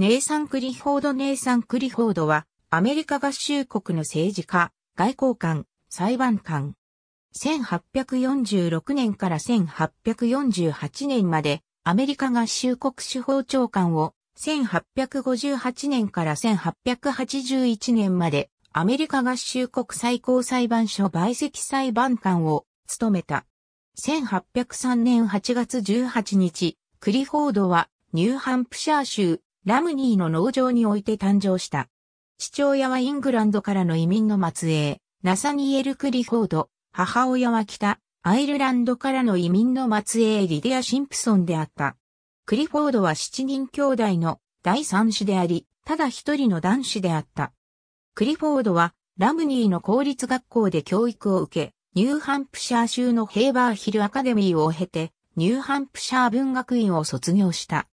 ネイサン・クリフォード・ネイサン・クリフォードは、アメリカ合衆国の政治家、外交官、裁判官。1846年から1848年まで、アメリカ合衆国司法長官を、1858年から1881年まで、アメリカ合衆国最高裁判所陪席裁判官を務めた。1803年8月18日、クリフォードはニューハンプシャー州ラムニーの農場において誕生した。父親はイングランドからの移民の末裔、ナサニエル・クリフォード、母親は北、アイルランドからの移民の末裔リディア・シンプソンであった。クリフォードは七人兄弟の第三子であり、ただ一人の男子であった。クリフォードはラムニーの公立学校で教育を受け、ニューハンプシャー州のヘーバーヒルアカデミーを経て、ニューハンプシャー文学院を卒業した。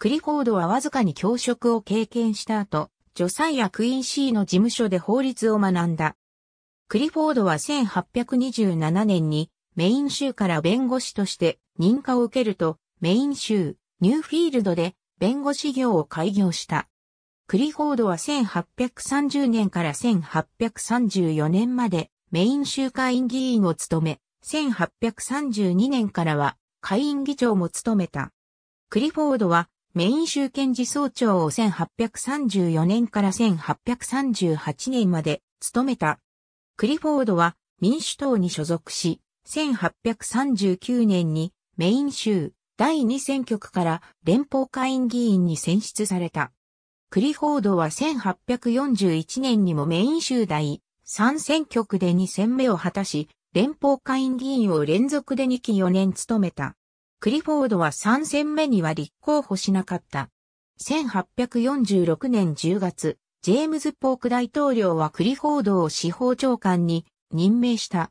クリフォードはわずかに教職を経験した後、ジョサイア・クイーンシーの事務所で法律を学んだ。クリフォードは1827年にメイン州から弁護士として認可を受けると、メイン州、ニューフィールドで弁護士業を開業した。クリフォードは1830年から1834年までメイン州会員議員を務め、1832年からは会員議長も務めた。クリフォードはメイン州検事総長を1834年から1838年まで務めた。クリフォードは民主党に所属し、1839年にメイン州第2選挙区から連邦会員議員に選出された。クリフォードは1841年にもメイン州第3選挙区で2選目を果たし、連邦会員議員を連続で2期4年務めた。クリフォードは3戦目には立候補しなかった。1846年10月、ジェームズ・ポーク大統領はクリフォードを司法長官に任命した。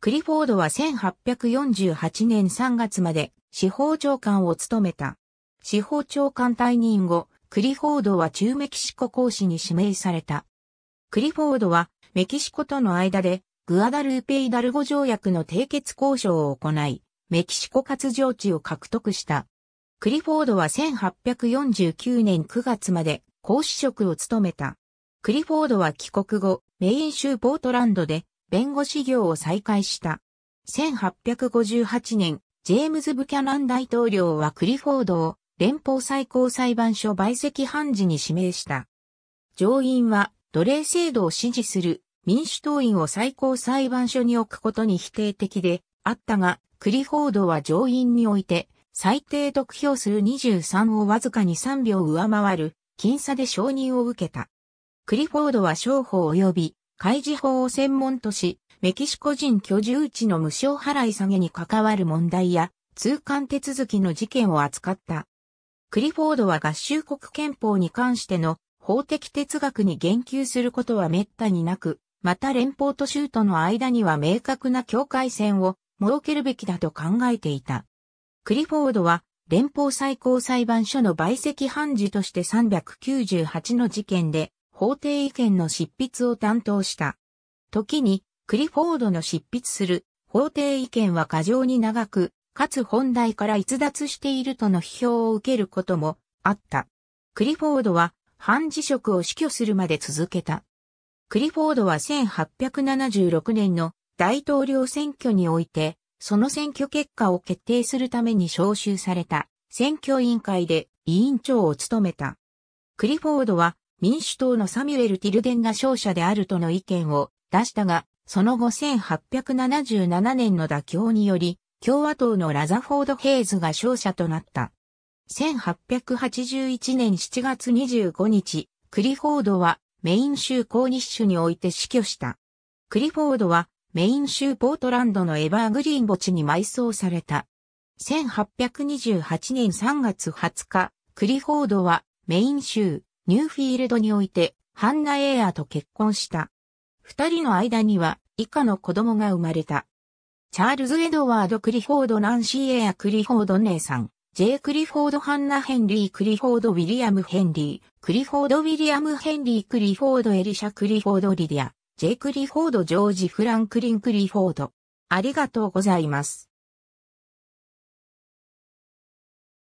クリフォードは1848年3月まで司法長官を務めた。司法長官退任後、クリフォードは中メキシコ公使に指名された。クリフォードはメキシコとの間でグアダルーペイダルゴ条約の締結交渉を行い、メキシコ活上地を獲得した。クリフォードは1849年9月まで講師職を務めた。クリフォードは帰国後、メイン州ポートランドで弁護士業を再開した。1858年、ジェームズ・ブキャナン大統領はクリフォードを連邦最高裁判所売席判事に指名した。上院は奴隷制度を支持する民主党員を最高裁判所に置くことに否定的であったが、クリフォードは上院において、最低得票数23をわずかに3秒上回る、僅差で承認を受けた。クリフォードは商法及び、開示法を専門とし、メキシコ人居住地の無償払い下げに関わる問題や、通関手続きの事件を扱った。クリフォードは合衆国憲法に関しての法的哲学に言及することは滅多になく、また連邦と州との間には明確な境界線を設けるべきだと考えていた。クリフォードは連邦最高裁判所の売席判事として398の事件で法廷意見の執筆を担当した。時にクリフォードの執筆する法廷意見は過剰に長く、かつ本題から逸脱しているとの批評を受けることもあった。クリフォードは判事職を死去するまで続けた。クリフォードは1876年の大統領選挙において、その選挙結果を決定するために招集された選挙委員会で委員長を務めた。クリフォードは民主党のサミュエル・ティルデンが勝者であるとの意見を出したが、その後1877年の妥協により、共和党のラザフォード・ヘイズが勝者となった。1881年7月25日、クリフォードはメイン州コーニッシュにおいて死去した。クリフォードはメイン州ポートランドのエバーグリーン墓地に埋葬された。1828年3月20日、クリフォードはメイン州ニューフィールドにおいてハンナ・エアーと結婚した。二人の間には以下の子供が生まれた。チャールズ・エドワード・クリフォード・ナンシー・エア・クリフォード姉さん、ジェイ・クリフォード・ハンナ・ヘンリー・クリフォード・ウィリアム・ヘンリー、クリフォード・ウィリアム・ヘンリー・クリフォード・エリシャ・クリフォード・リディア、ジェイ・クリフォード・ジョージ・フランクリン・クリフォード。ありがとうございます。